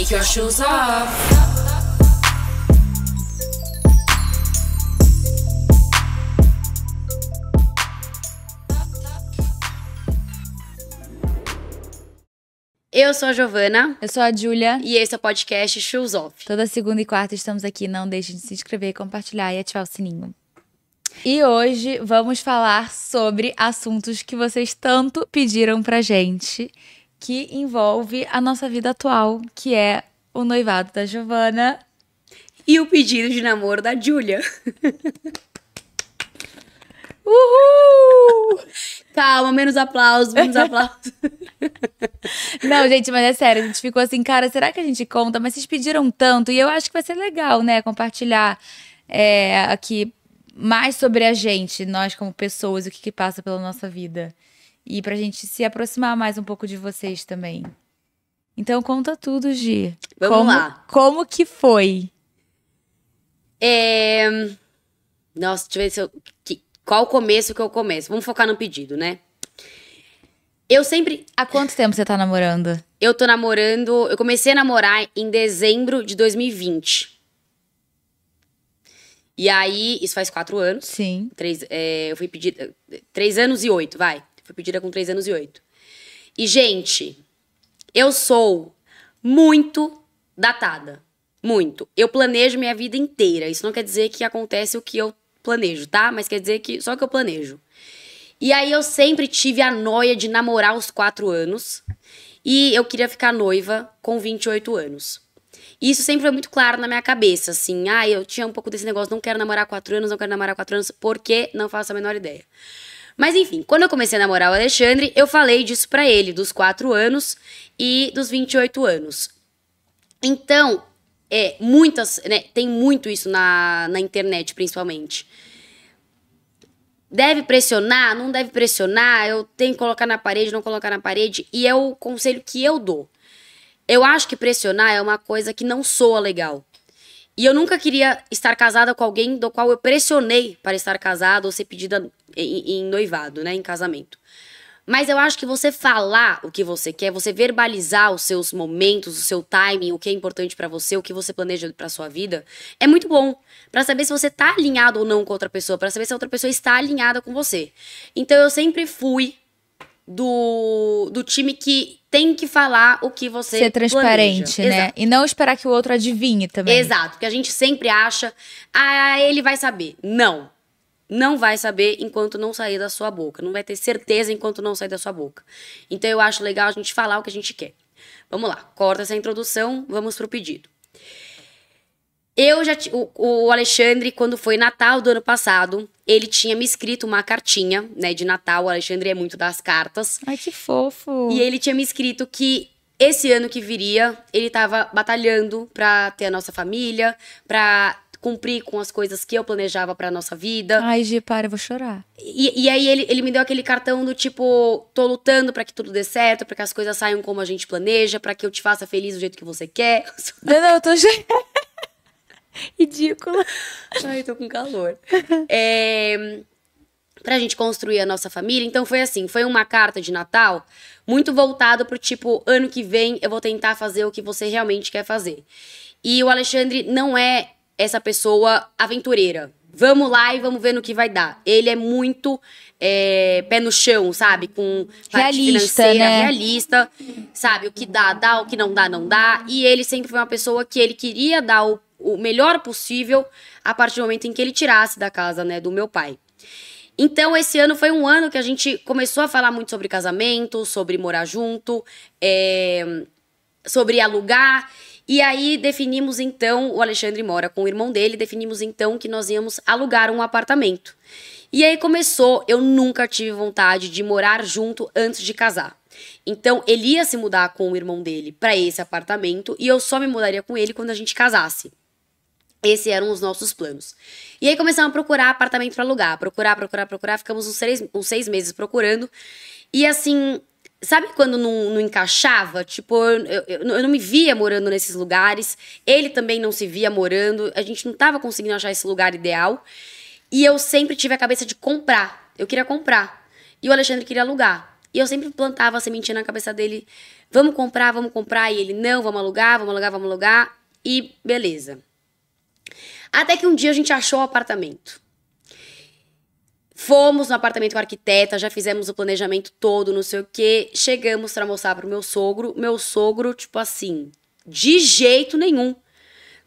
Take your shoes off. Eu sou a Giovana. Eu sou a Júlia. E esse é o podcast Shoes Off. Toda segunda e quarta estamos aqui. Não deixe de se inscrever, compartilhar e ativar o sininho. E hoje vamos falar sobre assuntos que vocês tanto pediram pra gente que envolve a nossa vida atual, que é o noivado da Giovana e o pedido de namoro da Julia. Uhul! Calma, menos aplausos, menos aplausos. Não, gente, mas é sério, a gente ficou assim, cara, será que a gente conta? Mas vocês pediram tanto, e eu acho que vai ser legal, né, compartilhar é, aqui mais sobre a gente, nós como pessoas, o que, que passa pela nossa vida e para a gente se aproximar mais um pouco de vocês também. Então conta tudo, Gi. Vamos como, lá. Como que foi? É... Nossa, deixa eu ver se eu... Que... qual o começo que eu começo. Vamos focar no pedido, né? Eu sempre. Há quanto tempo você tá namorando? Eu tô namorando. Eu comecei a namorar em dezembro de 2020. E aí, isso faz quatro anos. Sim. Três, é, eu fui pedir. Três anos e oito, vai. Foi pedida com 3 anos e 8. E, gente, eu sou muito datada. Muito. Eu planejo minha vida inteira. Isso não quer dizer que acontece o que eu planejo, tá? Mas quer dizer que só que eu planejo. E aí eu sempre tive a noia de namorar aos 4 anos. E eu queria ficar noiva com 28 anos. E isso sempre foi muito claro na minha cabeça, assim. Ah, eu tinha um pouco desse negócio, não quero namorar 4 anos, não quero namorar 4 anos, porque não faço a menor ideia. Mas enfim, quando eu comecei a namorar o Alexandre, eu falei disso para ele, dos 4 anos e dos 28 anos. Então, é, muitas, né, tem muito isso na, na internet, principalmente. Deve pressionar, não deve pressionar, eu tenho que colocar na parede, não colocar na parede, e é o conselho que eu dou. Eu acho que pressionar é uma coisa que não soa legal. E eu nunca queria estar casada com alguém do qual eu pressionei para estar casada ou ser pedida em, em noivado, né, em casamento. Mas eu acho que você falar o que você quer, você verbalizar os seus momentos, o seu timing, o que é importante para você, o que você planeja para sua vida, é muito bom para saber se você tá alinhado ou não com outra pessoa, para saber se a outra pessoa está alinhada com você. Então eu sempre fui do, do time que tem que falar o que você Ser transparente, planeja. né? Exato. E não esperar que o outro adivinhe também. Exato, porque a gente sempre acha, ah, ele vai saber. Não. Não vai saber enquanto não sair da sua boca. Não vai ter certeza enquanto não sair da sua boca. Então eu acho legal a gente falar o que a gente quer. Vamos lá, corta essa introdução, vamos pro pedido. Eu já o, o Alexandre, quando foi Natal do ano passado, ele tinha me escrito uma cartinha, né, de Natal. O Alexandre é muito das cartas. Ai, que fofo. E ele tinha me escrito que esse ano que viria, ele estava batalhando para ter a nossa família, para cumprir com as coisas que eu planejava para nossa vida. Ai, Gi, para, eu vou chorar. E, e, aí ele, ele me deu aquele cartão do tipo, tô lutando para que tudo dê certo, para que as coisas saiam como a gente planeja, para que eu te faça feliz do jeito que você quer. Não, não, eu tô Ridícula. Ai, tô com calor. É, pra gente construir a nossa família. Então foi assim, foi uma carta de Natal muito voltada pro tipo, ano que vem eu vou tentar fazer o que você realmente quer fazer. E o Alexandre não é essa pessoa aventureira. Vamos lá e vamos ver no que vai dar. Ele é muito é, pé no chão, sabe? Com parte realista, financeira, né? realista, sabe? O que dá, dá, o que não dá, não dá. E ele sempre foi uma pessoa que ele queria dar o o melhor possível a partir do momento em que ele tirasse da casa, né, do meu pai. Então, esse ano foi um ano que a gente começou a falar muito sobre casamento, sobre morar junto, é, sobre alugar. E aí definimos então, o Alexandre mora com o irmão dele, definimos então que nós íamos alugar um apartamento. E aí começou, eu nunca tive vontade de morar junto antes de casar. Então ele ia se mudar com o irmão dele para esse apartamento e eu só me mudaria com ele quando a gente casasse. Esses eram os nossos planos. E aí começamos a procurar apartamento para alugar, procurar, procurar, procurar. Ficamos uns, uns seis meses procurando. E assim, Sabe quando não, não encaixava? Tipo, eu, eu, eu, não me via morando nesses lugares, ele também não se via morando, a gente não estava conseguindo achar esse lugar ideal. E eu sempre tive a cabeça de comprar. Eu queria comprar. E o Alexandre queria alugar. E eu sempre plantava a sementinha na cabeça dele: vamos comprar, vamos comprar. E ele: não, vamos alugar, vamos alugar, vamos alugar. E beleza. Até que um dia a gente achou o apartamento. Fomos no apartamento com a arquiteta, já fizemos o planejamento todo, não sei o quê. Chegamos para mostrar pro meu sogro. Meu sogro, tipo assim, de jeito nenhum.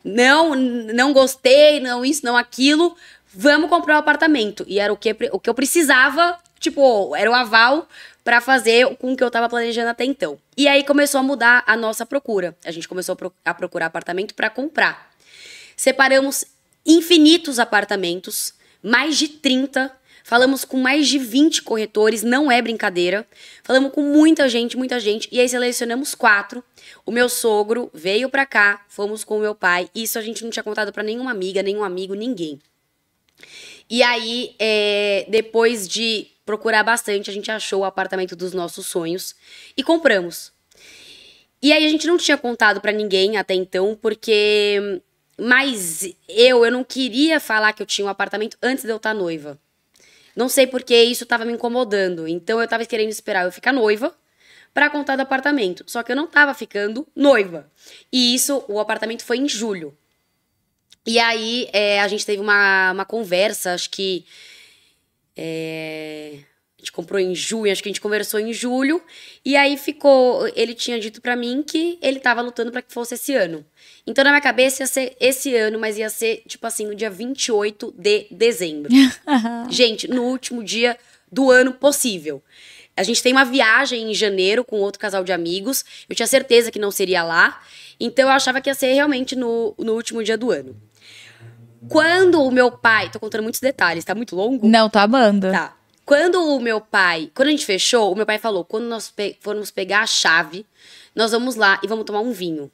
Não, não gostei, não isso, não aquilo. Vamos comprar o um apartamento. E era o que, o que eu precisava, tipo, era o aval para fazer com o que eu tava planejando até então. E aí começou a mudar a nossa procura. A gente começou a procurar apartamento para comprar. Separamos infinitos apartamentos, mais de 30. Falamos com mais de 20 corretores, não é brincadeira. Falamos com muita gente, muita gente. E aí selecionamos quatro. O meu sogro veio pra cá, fomos com o meu pai. Isso a gente não tinha contado para nenhuma amiga, nenhum amigo, ninguém. E aí, é, depois de procurar bastante, a gente achou o apartamento dos nossos sonhos e compramos. E aí a gente não tinha contado para ninguém até então, porque mas eu, eu não queria falar que eu tinha um apartamento antes de eu estar noiva. Não sei porque isso estava me incomodando. Então eu estava querendo esperar eu ficar noiva para contar do apartamento. Só que eu não estava ficando noiva. E isso, o apartamento foi em julho. E aí é, a gente teve uma, uma conversa, acho que. É, gente comprou em junho, acho que a gente conversou em julho, e aí ficou, ele tinha dito para mim que ele tava lutando para que fosse esse ano. Então na minha cabeça ia ser esse ano, mas ia ser tipo assim, no dia 28 de dezembro. gente, no último dia do ano possível. A gente tem uma viagem em janeiro com outro casal de amigos. Eu tinha certeza que não seria lá. Então eu achava que ia ser realmente no, no último dia do ano. Quando o meu pai. Tô contando muitos detalhes, tá muito longo? Não, tá amando. Tá. Quando o meu pai, quando a gente fechou, o meu pai falou: quando nós pe formos pegar a chave, nós vamos lá e vamos tomar um vinho.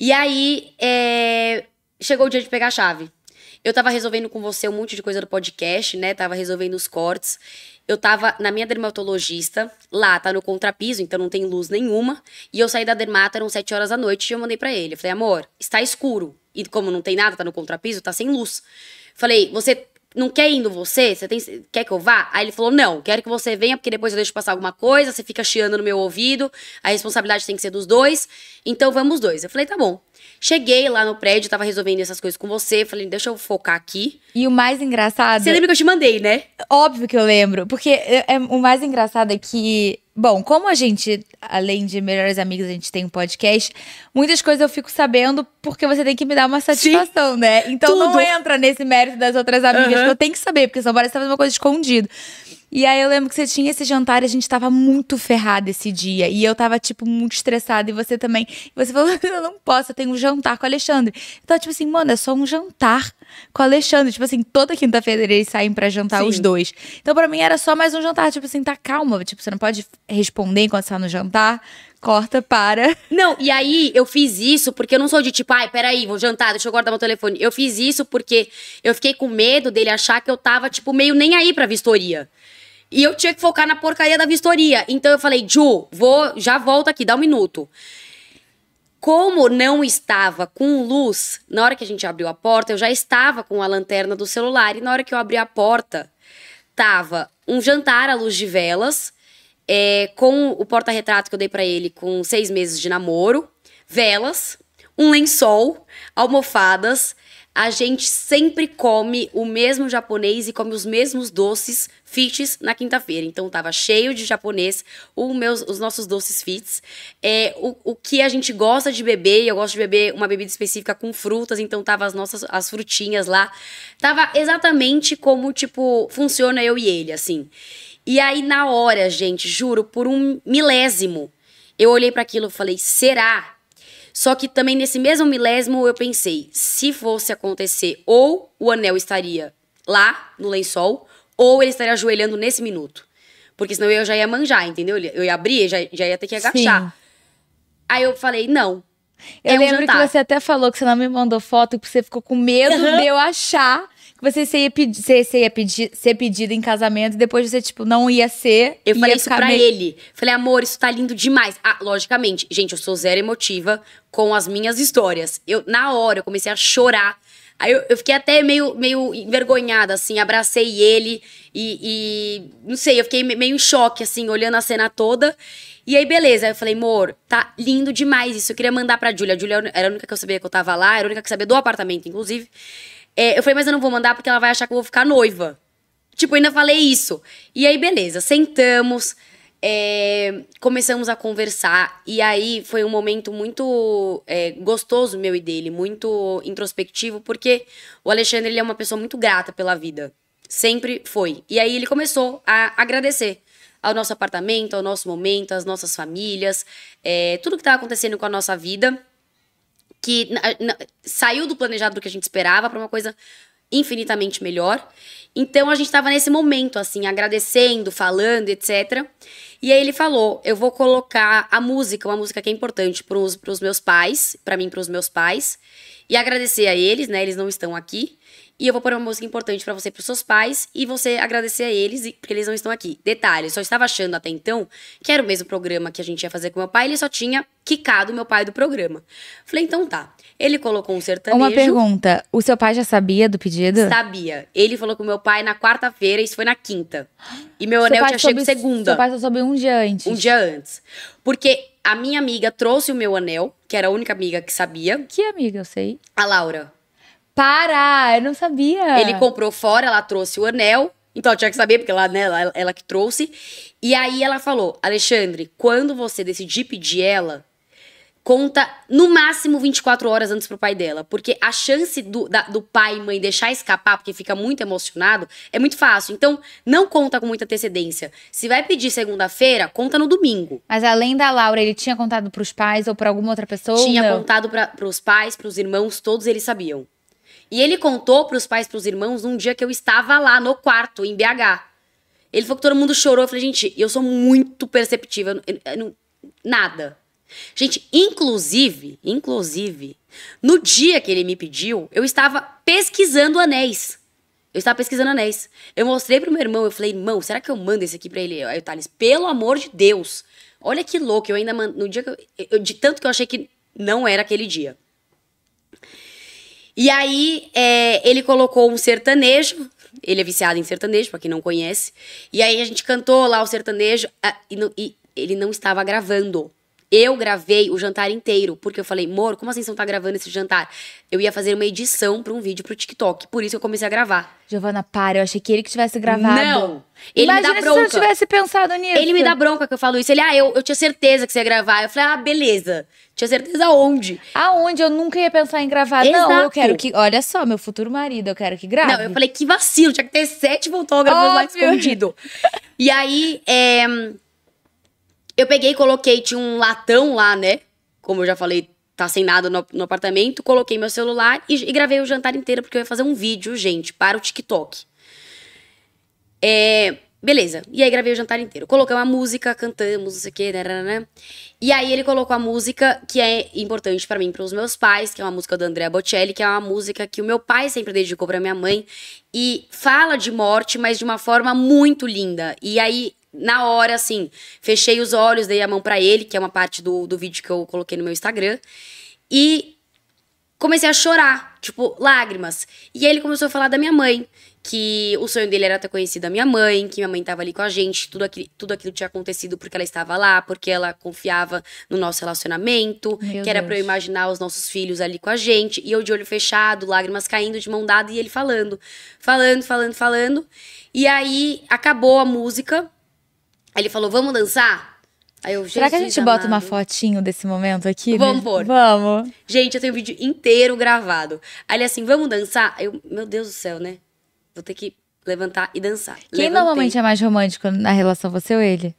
E aí, é, chegou o dia de pegar a chave. Eu tava resolvendo com você um monte de coisa do podcast, né? Tava resolvendo os cortes. Eu tava na minha dermatologista, lá tá no contrapiso, então não tem luz nenhuma. E eu saí da dermata, eram sete horas da noite, e eu mandei para ele. Eu falei, amor, está escuro. E como não tem nada, tá no contrapiso, tá sem luz. Falei, você não quer indo você? Você tem, quer que eu vá? Aí ele falou: não, quero que você venha, porque depois eu deixo passar alguma coisa, você fica chiando no meu ouvido, a responsabilidade tem que ser dos dois, então vamos dois. Eu falei: tá bom. Cheguei lá no prédio, tava resolvendo essas coisas com você. Falei, deixa eu focar aqui. E o mais engraçado. Você lembra que eu te mandei, né? Óbvio que eu lembro. Porque é, é, o mais engraçado é que. Bom, como a gente, além de melhores amigos, a gente tem um podcast, muitas coisas eu fico sabendo porque você tem que me dar uma satisfação, Sim, né? Então tudo. não entra nesse mérito das outras amigas, uhum. que eu tenho que saber, porque são várias que fazendo uma coisa escondida. E aí eu lembro que você tinha esse jantar e a gente tava muito ferrada esse dia. E eu tava, tipo, muito estressada e você também. E você falou, eu não posso, eu tenho um jantar com o Alexandre. Então, tipo assim, mano, é só um jantar com o Alexandre. Tipo assim, toda quinta-feira eles saem para jantar Sim. os dois. Então, para mim era só mais um jantar. Tipo assim, tá calma. Tipo, você não pode responder enquanto você tá no jantar. Corta, para. Não, e aí eu fiz isso porque eu não sou de tipo, ai, peraí, vou jantar, deixa eu guardar meu telefone. Eu fiz isso porque eu fiquei com medo dele achar que eu tava, tipo, meio nem aí pra vistoria. E eu tinha que focar na porcaria da vistoria. Então eu falei, Ju, vou, já volto aqui, dá um minuto. Como não estava com luz, na hora que a gente abriu a porta, eu já estava com a lanterna do celular. E na hora que eu abri a porta, tava um jantar à luz de velas, é, com o porta-retrato que eu dei para ele com seis meses de namoro, velas, um lençol, almofadas. A gente sempre come o mesmo japonês e come os mesmos doces fits na quinta-feira. Então tava cheio de japonês, meus, os nossos doces fits. É, o, o, que a gente gosta de beber, e eu gosto de beber uma bebida específica com frutas, então tava as nossas as frutinhas lá. Tava exatamente como, tipo, funciona eu e ele, assim. E aí, na hora, gente, juro, por um milésimo, eu olhei para aquilo e falei, será? Só que também nesse mesmo milésimo eu pensei, se fosse acontecer, ou o anel estaria lá no lençol, ou ele estaria ajoelhando nesse minuto. Porque senão eu já ia manjar, entendeu? Eu ia abrir, já, já ia ter que agachar. Sim. Aí eu falei, não. Eu é lembro um que você até falou que você não me mandou foto, porque você ficou com medo uhum. de eu achar que você ia, pedir, você ia ser pedida em casamento e depois você, tipo, não ia ser. Eu falei isso pra meio... ele. Falei, amor, isso tá lindo demais. Ah, logicamente, gente, eu sou zero emotiva com as minhas histórias. Eu, na hora, eu comecei a chorar Aí eu, eu, fiquei até meio, meio envergonhada, assim, abracei ele e, e, não sei, eu fiquei meio em choque, assim, olhando a cena toda. E aí, beleza, eu falei, amor, tá lindo demais isso, eu queria mandar pra Julia. A Julia era a única que eu sabia que eu tava lá, era a única que sabia do apartamento, inclusive. É, eu falei, mas eu não vou mandar porque ela vai achar que eu vou ficar noiva. Tipo, ainda falei isso. E aí, beleza, sentamos, é, começamos a conversar. E aí foi um momento muito é, gostoso meu e dele, muito introspectivo, porque o Alexandre ele é uma pessoa muito grata pela vida. Sempre foi. E aí ele começou a agradecer ao nosso apartamento, ao nosso momento, às nossas famílias, é, tudo que estava tá acontecendo com a nossa vida, que na, na, saiu do planejado do que a gente esperava para uma coisa infinitamente melhor. Então a gente estava nesse momento, assim, agradecendo, falando, etc. E aí ele falou: eu vou colocar a música, uma música que é importante para os meus pais, para mim, para os meus pais, e agradecer a eles, né? Eles não estão aqui. E eu vou pôr uma música importante para você e pros seus pais e você agradecer a eles, porque eles não estão aqui. Detalhe, eu só estava achando até então que era o mesmo programa que a gente ia fazer com meu pai, ele só tinha quicado meu pai do programa. Falei, então tá. Ele colocou um sertanejo. Uma pergunta: o seu pai já sabia do pedido? Sabia. Ele falou com meu pai na quarta-feira, isso foi na quinta. E meu seu anel tinha soube, chego segunda. Seu pai só soube um dia antes. Um dia antes. Porque a minha amiga trouxe o meu anel, que era a única amiga que sabia. Que amiga, eu sei? A Laura. Para! Eu não sabia. Ele comprou fora, ela trouxe o anel. Então eu tinha que saber, porque ela, né, ela, ela que trouxe. E aí ela falou: Alexandre, quando você decidir pedir ela, conta no máximo 24 horas antes pro pai dela. Porque a chance do, da, do pai e mãe deixar escapar, porque fica muito emocionado, é muito fácil. Então, não conta com muita antecedência. Se vai pedir segunda-feira, conta no domingo. Mas além da Laura, ele tinha contado pros pais ou pra alguma outra pessoa? Tinha contado pra, pros pais, pros irmãos, todos eles sabiam. E ele contou para os pais, para os irmãos, num dia que eu estava lá no quarto, em BH. Ele falou que todo mundo chorou. Eu falei, gente, eu sou muito perceptível. Eu, eu, eu, nada. Gente, inclusive, inclusive, no dia que ele me pediu, eu estava pesquisando anéis. Eu estava pesquisando anéis. Eu mostrei para o meu irmão, eu falei, irmão, será que eu mando esse aqui para ele? Aí o Thales, pelo amor de Deus. Olha que louco, eu ainda mando. No dia que eu, eu, De tanto que eu achei que não era aquele dia. E aí é, ele colocou um sertanejo. Ele é viciado em sertanejo, pra quem não conhece. E aí a gente cantou lá o sertanejo. e, e ele não estava gravando. Eu gravei o jantar inteiro, porque eu falei, Moro, como assim você não tá gravando esse jantar? Eu ia fazer uma edição pra um vídeo pro TikTok, por isso eu comecei a gravar. Giovana, para, eu achei que ele que tivesse gravado. Não! Ele Imagina me dá bronca. se você tivesse pensado nisso. Ele me dá bronca que eu falo isso. Ele, ah, eu, eu tinha certeza que você ia gravar. Eu falei, ah, beleza. Tinha certeza onde? Aonde? Eu nunca ia pensar em gravar. Exato. Não, eu quero que. Olha só, meu futuro marido, eu quero que grave. Não, eu falei, que vacilo, tinha que ter sete fotógrafos Óbvio. lá escondido. e aí, é, eu peguei e coloquei, tinha um latão lá, né? Como eu já falei, tá sem nada no, no apartamento. Coloquei meu celular e, e, gravei o jantar inteiro, porque eu ia fazer um vídeo, gente, para o TikTok. É, beleza. E aí gravei o jantar inteiro. Coloquei uma música, cantamos, não sei o quê. Narana. Né, né, né, e aí ele colocou a música que é importante para mim, para os meus pais, que é uma música do Andrea Bocelli, que é uma música que o meu pai sempre dedicou para minha mãe. E fala de morte, mas de uma forma muito linda. E aí na hora, assim, fechei os olhos, dei a mão para ele, que é uma parte do, do vídeo que eu coloquei no meu Instagram. E comecei a chorar, tipo, lágrimas. E aí ele começou a falar da minha mãe, que o sonho dele era ter conhecido a minha mãe, que minha mãe estava ali com a gente, tudo aquilo, tudo aquilo tinha acontecido porque ela estava lá, porque ela confiava no nosso relacionamento, meu que era para eu imaginar os nossos filhos ali com a gente, e eu de olho fechado, lágrimas caindo de mão dada e ele falando, falando, falando, falando. E aí acabou a música. Aí ele falou, vamos dançar? Aí eu, Será que a gente amado. bota uma fotinho desse momento aqui? Vamos mesmo? pôr. Vamos. Gente, eu tenho o vídeo inteiro gravado. Aí ele assim, vamos dançar? Eu, meu Deus do céu, né? Vou ter que levantar e dançar. Quem Levantei. normalmente é mais romântico na relação, você ou ele?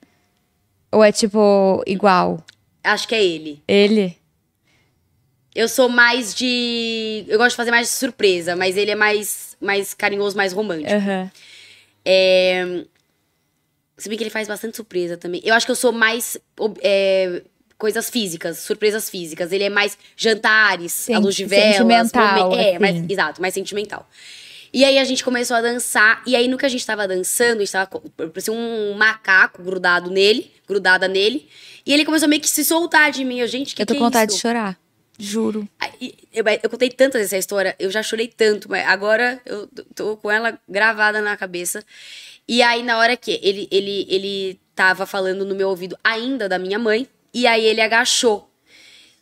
Ou é tipo igual? Acho que é ele. Ele? Eu sou mais de. Eu gosto de fazer mais de surpresa, mas ele é mais, mais carinhoso, mais romântico. Uhum. É, se bem que ele faz bastante surpresa também. Eu acho que eu sou mais. É, coisas físicas, surpresas físicas. Ele é mais jantares, Sim, a luz de velas. Sentimental. É, assim. mais, exato, mais sentimental. E aí a gente começou a dançar. E aí no que a gente tava dançando, a gente tava. Parecia um macaco grudado nele, grudada nele. E ele começou meio que se soltar de mim. Eu, gente, que Eu tô que com é vontade isso? de chorar. Juro. eu, eu, contei tantas essa história, eu já chorei tanto, mas agora eu tô com ela gravada na cabeça. E aí, na hora que ele, ele, ele tava falando no meu ouvido ainda da minha mãe, e aí ele agachou.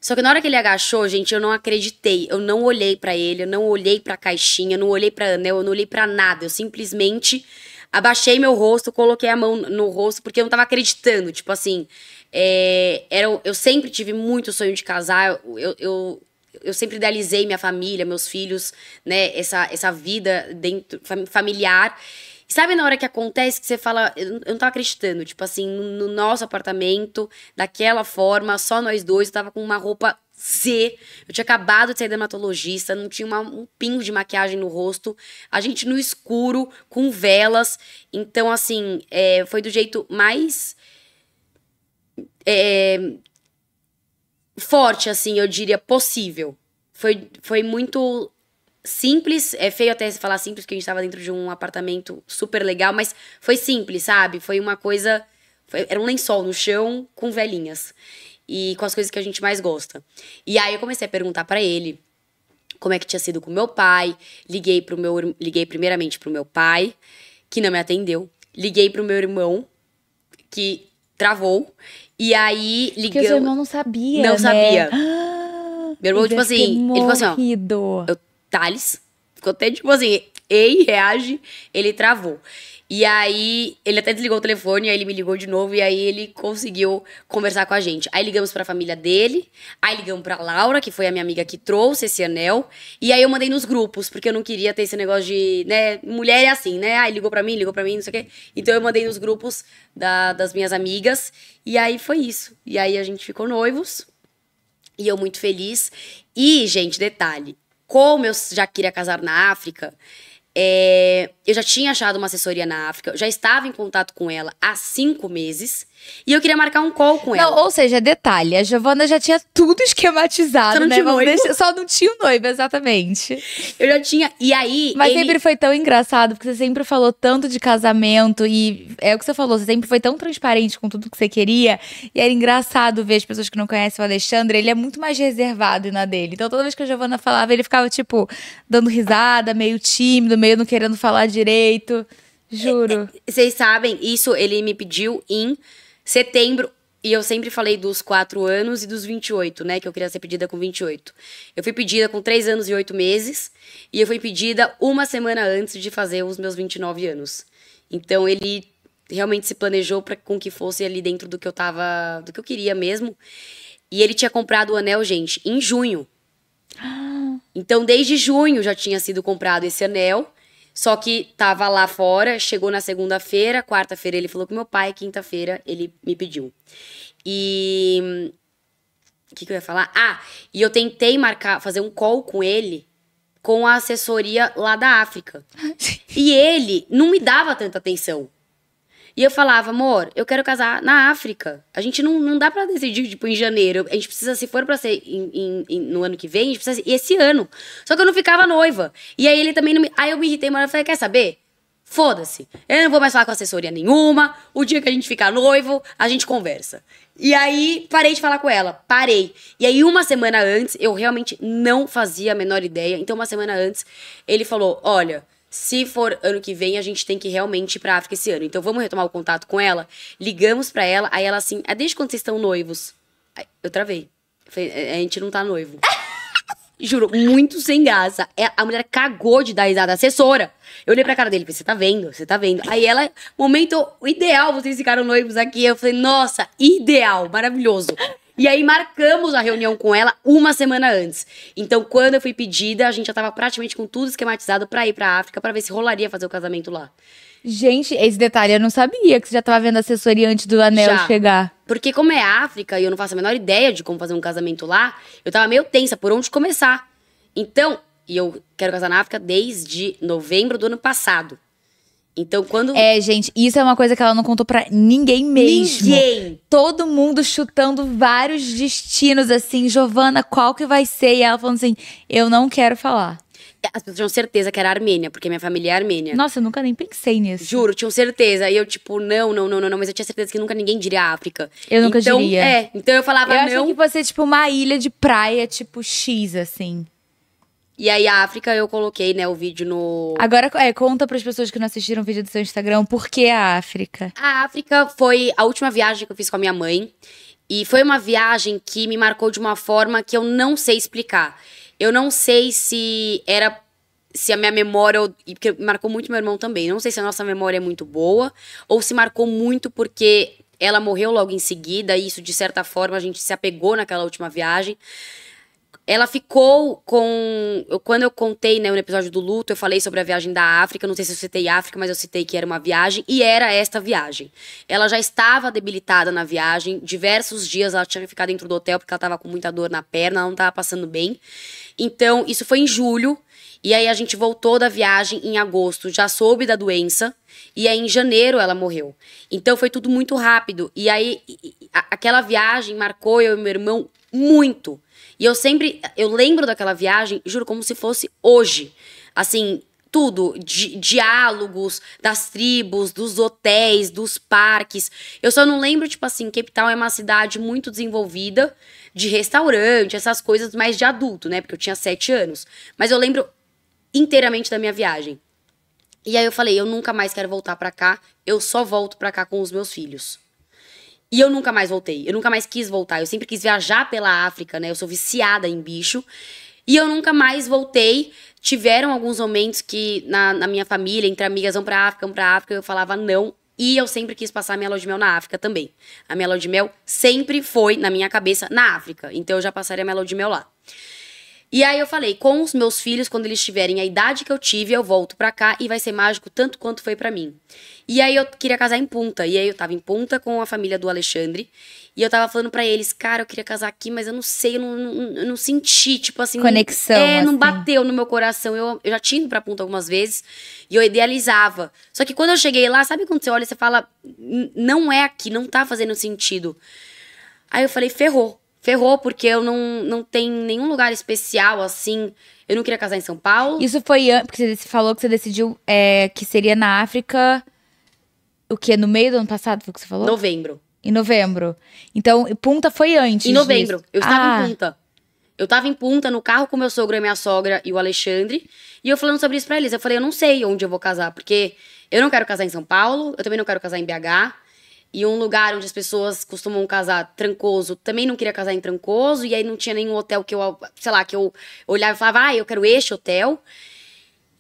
Só que na hora que ele agachou, gente, eu não acreditei. Eu não olhei para ele, eu não olhei pra caixinha, eu não olhei pra anel, eu não olhei pra nada. Eu simplesmente abaixei meu rosto, coloquei a mão no rosto, porque eu não tava acreditando. Tipo assim, é, era, eu sempre tive muito sonho de casar. Eu, eu, eu sempre idealizei minha família, meus filhos, né? Essa, essa vida dentro, familiar. Sabe na hora que acontece que você fala, eu não tava acreditando, tipo assim, no nosso apartamento, daquela forma, só nós dois, eu tava com uma roupa Z, eu tinha acabado de sair dermatologista, não tinha uma, um pingo de maquiagem no rosto, a gente no escuro, com velas, então assim, é, foi do jeito mais. É, forte, assim, eu diria, possível. Foi, foi muito simples, é feio até falar simples, porque a gente tava dentro de um apartamento super legal, mas foi simples, sabe? Foi uma coisa. Foi, era um lençol no chão com velhinhas. E com as coisas que a gente mais gosta. E aí eu comecei a perguntar para ele como é que tinha sido com meu pai. Liguei pro meu liguei primeiramente pro meu pai, que não me atendeu. Liguei pro meu irmão, que travou. E aí liguei. Porque o seu irmão não sabia. Não né? sabia. Ah, meu irmão, tipo assim, morrido. ele falou assim: ó, eu Thales. Ficou até tipo assim, ei, reage, ele travou. E aí, ele até desligou o telefone, aí ele me ligou de novo, e aí ele conseguiu conversar com a gente. Aí ligamos para a família dele, aí ligamos pra Laura, que foi a minha amiga que trouxe esse anel, e aí eu mandei nos grupos, porque eu não queria ter esse negócio de, né, mulher é assim, né, aí ligou para mim, ligou para mim, não sei o quê. Então eu mandei nos grupos da, das minhas amigas, e aí foi isso. E aí a gente ficou noivos, e eu muito feliz. E, gente, detalhe, como eu já queria casar na África, é, eu já tinha achado uma assessoria na África, já estava em contato com ela há cinco meses. E eu queria marcar um call com ela. Não, ou seja, detalhe, a Giovana já tinha tudo esquematizado, só não né? Tinha noivo. Deixar, só não tinha o noivo, exatamente. Eu já tinha. E aí. Mas ele... sempre foi tão engraçado, porque você sempre falou tanto de casamento e é o que você falou, você sempre foi tão transparente com tudo que você queria. E era engraçado ver as pessoas que não conhecem o Alexandre, ele é muito mais reservado na dele. Então toda vez que a Giovana falava, ele ficava, tipo, dando risada, meio tímido, meio não querendo falar direito. Juro. É, é, vocês sabem, isso ele me pediu em Setembro, e eu sempre falei dos 4 anos e dos 28, né? Que eu queria ser pedida com 28. Eu fui pedida com 3 anos e 8 meses. E eu fui pedida uma semana antes de fazer os meus 29 anos. Então ele realmente se planejou para com que fosse ali dentro do que eu tava. do que eu queria mesmo. E ele tinha comprado o anel, gente, em junho. Ah. Então desde junho já tinha sido comprado esse anel. Só que tava lá fora, chegou na segunda-feira, quarta-feira ele falou com meu pai, quinta-feira ele me pediu. E. O que, que eu ia falar? Ah, e eu tentei marcar, fazer um call com ele com a assessoria lá da África. e ele não me dava tanta atenção. E eu falava, amor, eu quero casar na África. A gente não, não dá para decidir, tipo, em janeiro. A gente precisa, se for pra ser em, em, em, no ano que vem, a gente precisa ser esse ano. Só que eu não ficava noiva. E aí ele também não me. Aí eu me irritei, mas eu falei, quer saber? Foda-se. Eu não vou mais falar com assessoria nenhuma. O dia que a gente ficar noivo, a gente conversa. E aí, parei de falar com ela. Parei. E aí, uma semana antes, eu realmente não fazia a menor ideia. Então, uma semana antes, ele falou: Olha, se for ano que vem, a gente tem que realmente ir pra África esse ano. Então vamos retomar o contato com ela. Ligamos pra ela, aí ela assim, ah, desde quando vocês estão noivos? eu travei. falei, é, a gente não tá noivo. Juro, muito sem graça. É, a mulher cagou de dar risada. Assessora. Eu olhei pra cara dele, falei, você tá vendo, você tá vendo. Aí ela, momento ideal, vocês ficaram noivos aqui. Eu falei, nossa, ideal, maravilhoso. E aí marcamos a reunião com ela uma semana antes. Então, quando eu fui pedida, a gente já tava praticamente com tudo esquematizado para ir pra África para ver se rolaria fazer o casamento lá. Gente, esse detalhe eu não sabia que você já tava vendo assessoria antes do anel já. chegar. Porque como é África e eu não faço a menor ideia de como fazer um casamento lá, eu tava meio tensa por onde começar. Então, e eu quero casar na África desde novembro do ano passado. Então, quando. É, gente, isso é uma coisa que ela não contou pra ninguém mesmo. Ninguém! Todo mundo chutando vários destinos, assim, Giovana, qual que vai ser? E ela falando assim: eu não quero falar. É, as pessoas tinham certeza que era Armênia, porque minha família é armênia. Nossa, eu nunca nem pensei nisso. Juro, tinham certeza. E eu, tipo, não, não, não, não, mas eu tinha certeza que nunca ninguém diria África. Eu nunca então, diria. É, então eu falava eu não. Eu que você é, tipo uma ilha de praia, tipo X, assim. E aí, a África, eu coloquei, né, o vídeo no. Agora, é, conta para as pessoas que não assistiram o vídeo do seu Instagram, por que a África? A África foi a última viagem que eu fiz com a minha mãe. E foi uma viagem que me marcou de uma forma que eu não sei explicar. Eu não sei se era se a minha memória. Porque marcou muito meu irmão também. Não sei se a nossa memória é muito boa ou se marcou muito porque ela morreu logo em seguida e isso, de certa forma, a gente se apegou naquela última viagem. Ela ficou com. Eu, quando eu contei, né, no episódio do luto, eu falei sobre a viagem da África. Não sei se eu citei África, mas eu citei que era uma viagem. E era esta viagem. Ela já estava debilitada na viagem. Diversos dias ela tinha que ficar dentro do hotel porque ela estava com muita dor na perna, ela não estava passando bem. Então, isso foi em julho. E aí a gente voltou da viagem em agosto, já soube da doença, e aí em janeiro ela morreu. Então foi tudo muito rápido. E aí aquela viagem marcou eu e meu irmão muito. E eu sempre, eu lembro daquela viagem, juro, como se fosse hoje. Assim, tudo, di diálogos das tribos, dos hotéis, dos parques. Eu só não lembro, tipo assim, Cape Town é uma cidade muito desenvolvida de restaurante, essas coisas mais de adulto, né? Porque eu tinha sete anos. Mas eu lembro inteiramente da minha viagem. E aí eu falei, eu nunca mais quero voltar para cá, eu só volto para cá com os meus filhos. E eu nunca mais voltei. Eu nunca mais quis voltar. Eu sempre quis viajar pela África, né? Eu sou viciada em bicho. E eu nunca mais voltei. Tiveram alguns momentos que na, na minha família, entre amigas, vão pra África, vão pra África, eu falava não. E eu sempre quis passar minha lua de mel na África também. A minha lua de mel sempre foi, na minha cabeça, na África. Então eu já passaria minha lua de mel lá. E aí eu falei, com os meus filhos, quando eles tiverem a idade que eu tive, eu volto pra cá e vai ser mágico tanto quanto foi para mim. E aí eu queria casar em Punta, e aí eu tava em Punta com a família do Alexandre, e eu tava falando para eles, cara, eu queria casar aqui, mas eu não sei, eu não, não, eu não senti, tipo assim... Conexão. É, não, é, assim. não bateu no meu coração, eu, eu já tinha ido pra Punta algumas vezes, e eu idealizava. Só que quando eu cheguei lá, sabe quando você olha e você fala, não é aqui, não tá fazendo sentido. Aí eu falei, ferrou ferrou, porque eu não, não tenho nenhum lugar especial assim. Eu não queria casar em São Paulo. Isso foi porque você falou que você decidiu é, que seria na África. O que? No meio do ano passado, foi o que você falou? Novembro. Em novembro. Então, Punta foi antes. Em novembro. Disso. Eu estava ah. em Punta. Eu estava em Punta, no carro com meu sogro e minha sogra e o Alexandre. E eu falando sobre isso pra eles. Eu falei, eu não sei onde eu vou casar, porque eu não quero casar em São Paulo, eu também não quero casar em BH e um lugar onde as pessoas costumam casar trancoso, também não queria casar em trancoso, e aí não tinha nenhum hotel que eu, sei lá, que eu olhava e falava, ah, eu quero este hotel.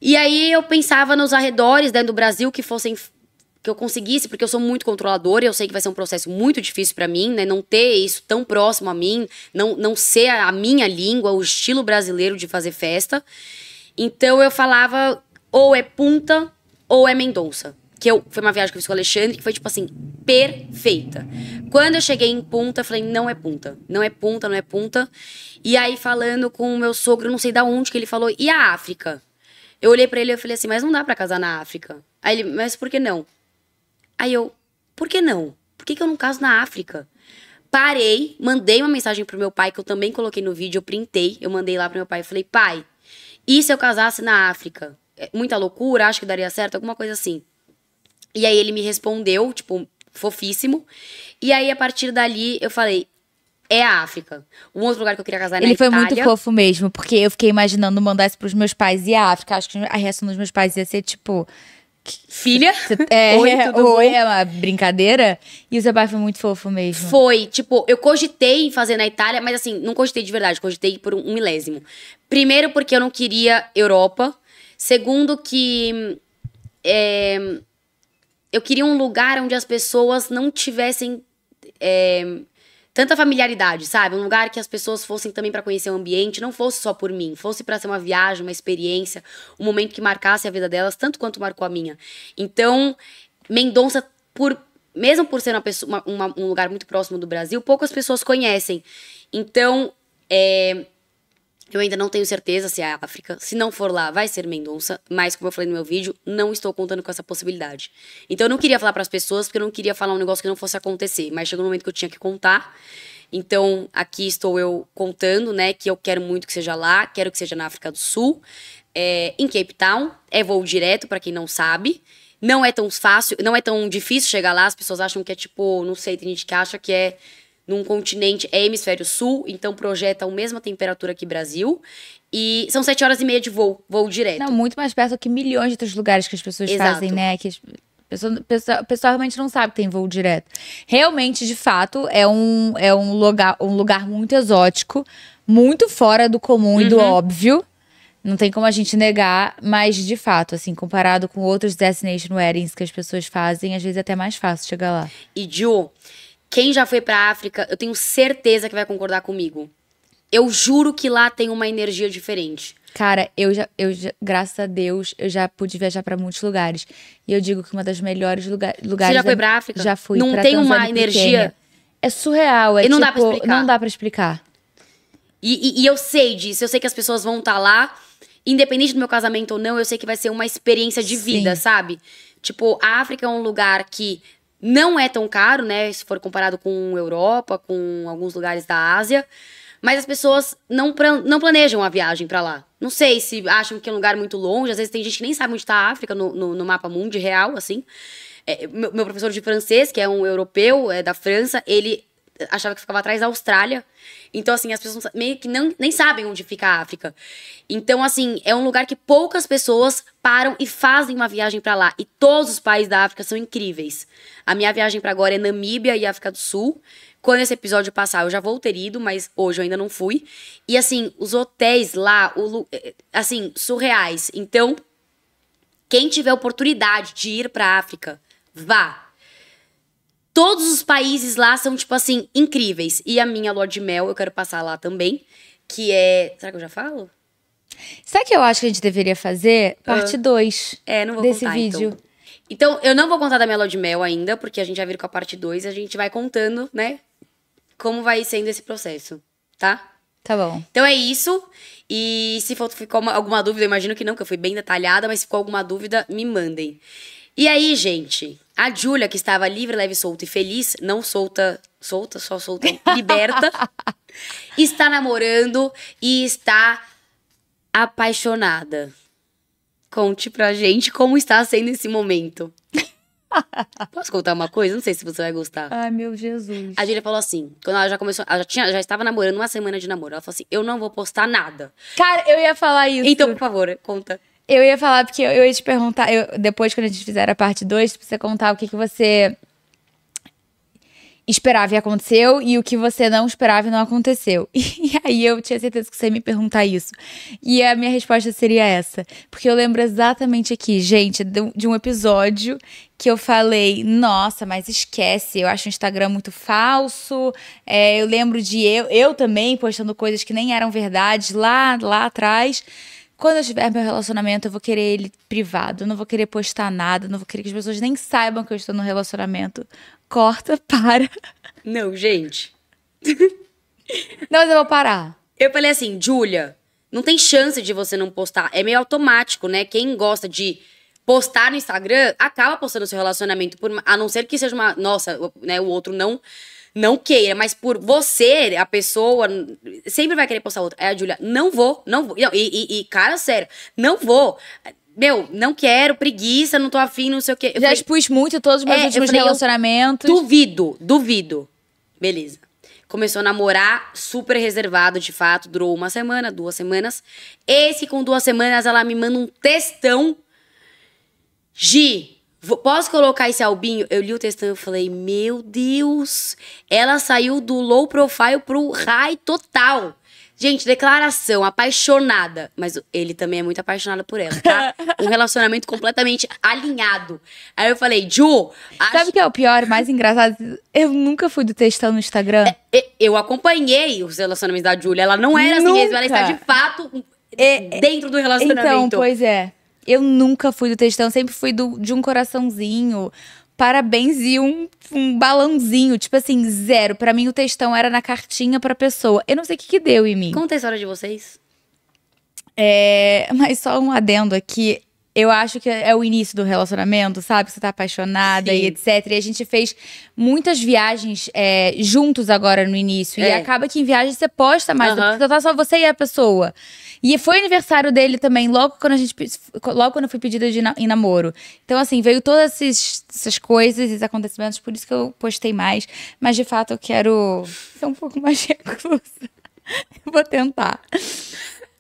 E aí eu pensava nos arredores dentro do Brasil que fossem que eu conseguisse, porque eu sou muito controladora, eu sei que vai ser um processo muito difícil para mim, né, não ter isso tão próximo a mim, não não ser a minha língua, o estilo brasileiro de fazer festa. Então eu falava ou é Punta ou é Mendonça que eu foi uma viagem que eu fiz com o Alexandre, que foi tipo assim, perfeita. Quando eu cheguei em Punta, eu falei, não é Punta, não é Punta, não é Punta. E aí falando com o meu sogro, não sei da onde que ele falou, e a África? Eu olhei para ele e falei assim, mas não dá para casar na África. Aí ele, mas por que não? Aí eu, por que não? Por que, que eu não caso na África? Parei, mandei uma mensagem pro meu pai, que eu também coloquei no vídeo, eu printei, eu mandei lá pro meu pai, e falei, pai, e se eu casasse na África? É muita loucura, acho que daria certo, alguma coisa assim. E aí ele me respondeu, tipo, fofíssimo. E aí a partir dali eu falei, é a África. Um outro lugar que eu queria casar é Ele foi Itália. muito fofo mesmo, porque eu fiquei imaginando mandar isso pros meus pais e a África. Acho que a reação dos meus pais ia ser tipo. Filha? É, oi, é, oi é uma brincadeira. E o seu pai foi muito fofo mesmo. Foi, tipo, eu cogitei em fazer na Itália, mas assim, não cogitei de verdade, cogitei por um milésimo. Primeiro, porque eu não queria Europa. Segundo, que. É, eu queria um lugar onde as pessoas não tivessem é, tanta familiaridade, sabe? Um lugar que as pessoas fossem também para conhecer o ambiente, não fosse só por mim, fosse para ser uma viagem, uma experiência, um momento que marcasse a vida delas tanto quanto marcou a minha. Então, Mendonça, por mesmo por ser uma pessoa, uma, uma, um lugar muito próximo do Brasil, poucas pessoas conhecem. Então, é, eu ainda não tenho certeza se é África. Se não for lá, vai ser Mendonça. Mas, como eu falei no meu vídeo, não estou contando com essa possibilidade. Então, eu não queria falar para as pessoas, porque eu não queria falar um negócio que não fosse acontecer. Mas chegou um momento que eu tinha que contar. Então, aqui estou eu contando, né, que eu quero muito que seja lá, quero que seja na África do Sul, é, em Cape Town. É voo direto, para quem não sabe. Não é tão fácil, não é tão difícil chegar lá. As pessoas acham que é tipo, não sei, tem gente que acha que é num continente, é hemisfério sul, então projeta a mesma temperatura que Brasil. E são sete horas e meia de voo, voo direto. Não, muito mais perto que milhões de outros lugares que as pessoas Exato. fazem, né? Que as... Pessoa, pessoa realmente não sabe que tem voo direto. Realmente, de fato, é um, é um, lugar, um lugar muito exótico, muito fora do comum uhum. e do uhum. óbvio. Não tem como a gente negar, mas de fato, assim, comparado com outros destination weddings que as pessoas fazem, às vezes é até mais fácil chegar lá. E Joe quem já foi pra África, eu tenho certeza que vai concordar comigo. Eu juro que lá tem uma energia diferente. Cara, eu já, eu já, graças a Deus, eu já pude viajar para muitos lugares. E eu digo que uma das melhores lugar, lugares. Você já foi pra África? Já fui. Não tem uma energia. É surreal, é e não tipo, dá pra tipo, explicar. Não dá para explicar. E, e, e eu sei disso, eu sei que as pessoas vão estar tá lá. Independente do meu casamento ou não, eu sei que vai ser uma experiência de vida, Sim. sabe? Tipo, a África é um lugar que não é tão caro, né? Se for comparado com Europa, com alguns lugares da Ásia. Mas as pessoas não, não planejam a viagem para lá. Não sei se acham que é um lugar muito longe. Às vezes tem gente que nem sabe onde está a África no, no, no mapa mundo real, assim. É, meu, meu, professor de francês, que é um europeu, é da França, ele achava que ficava atrás da Austrália. Então, assim, as pessoas meio que não, nem sabem onde fica a África. Então, assim, é um lugar que poucas pessoas param e fazem uma viagem para lá. E todos os países da África são incríveis. A minha viagem para agora é Namíbia e África do Sul. Quando esse episódio passar, eu já vou ter ido, mas hoje eu ainda não fui. E, assim, os hotéis lá, o, eh, eh, assim, surreais. Então, quem tiver oportunidade de ir pra África, vá Todos os países lá são, tipo assim, incríveis. E a minha Lord mel, eu quero passar lá também, que é... Será que eu já falo? Sabe o que eu acho que a gente deveria fazer? Ah. Parte 2 ah. é, não vou desse contar, então. vídeo. Então. Então, eu não vou contar da minha Lord mel ainda, porque a gente já vir com a parte 2 a gente vai contando, né? Como vai sendo esse processo, tá? Tá bom. Então é isso. E se ficou alguma dúvida, eu imagino que não, que eu fui bem detalhada, mas se ficou alguma dúvida, me mandem. E aí, gente, a Júlia, que estava livre, leve, solta e feliz, não solta, solta, só solta, liberta, está namorando e está apaixonada. Conte pra gente como está sendo esse momento. Posso contar uma coisa? Não sei se você vai gostar. Ai, meu Jesus. A Julia falou assim: quando ela já começou, ela já, tinha, já estava namorando uma semana de namoro. Ela falou assim: eu não vou postar nada. Cara, eu ia falar isso. Então, por favor, conta. Eu ia falar, porque eu, ia te perguntar, eu, depois quando a gente fizer a parte 2, pra você contar o que, que você esperava e aconteceu e o que você não esperava e não aconteceu. E aí eu tinha certeza que você ia me perguntar isso. E a minha resposta seria essa. Porque eu lembro exatamente aqui, gente, de um episódio que eu falei, nossa, mas esquece, eu acho o Instagram muito falso. É, eu lembro de eu, eu também postando coisas que nem eram verdade lá, lá atrás. Quando eu tiver meu relacionamento, eu vou querer ele privado, não vou querer postar nada, não vou querer que as pessoas nem saibam que eu estou no relacionamento. Corta, para. Não, gente. não, mas eu vou parar. Eu falei assim, Julia, não tem chance de você não postar. É meio automático, né? Quem gosta de postar no Instagram, acaba postando seu relacionamento, por, a não ser que seja uma. Nossa, né, o outro não não queira, mas por você, a pessoa sempre vai querer postar outra. É a Júlia, não vou, não vou. Não, e, e, e, cara, sério, não vou. Meu, não quero, preguiça, não tô afim, não sei o quê. Eu Já falei, expus muito todos os meus é, últimos falei, relacionamentos. Duvido, duvido. Beleza. Começou a namorar, super reservado, de fato. Durou uma semana, duas semanas. Esse, com duas semanas, ela me manda um textão Gi, posso colocar esse albinho? Eu li o textão e falei, meu Deus, ela saiu do low profile pro high total. Gente, declaração, apaixonada. Mas ele também é muito apaixonado por ela, tá? um relacionamento completamente alinhado. Aí eu falei, Ju. Acho... Sabe o que é o pior, mais engraçado? Eu nunca fui do textão no Instagram. É, é eu acompanhei os relacionamentos da Julia. Ela não era nunca. assim mesmo, ela está de fato é, dentro do então, relacionamento. Então, pois é. Eu nunca fui do textão, sempre fui do, de um coraçãozinho, parabéns e um, um balãozinho. Tipo assim, zero. Para mim, o textão era na cartinha pra pessoa. Eu não sei o que, que deu em mim. Conta a história de vocês. É, mas só um adendo aqui. Eu acho que é o início do relacionamento, sabe? Você tá apaixonada Sim. e etc. E a gente fez muitas viagens é, juntos agora no início. É. E acaba que em viagem você posta mais, uhum. -huh. porque tá só você e a pessoa. E foi aniversário dele também, logo quando a gente logo quando eu fui pedida de na, em namoro. Então, assim, veio todas esses, essas coisas, esses acontecimentos, por isso que eu postei mais. Mas de fato eu quero ser um pouco mais reclusa. Vou tentar.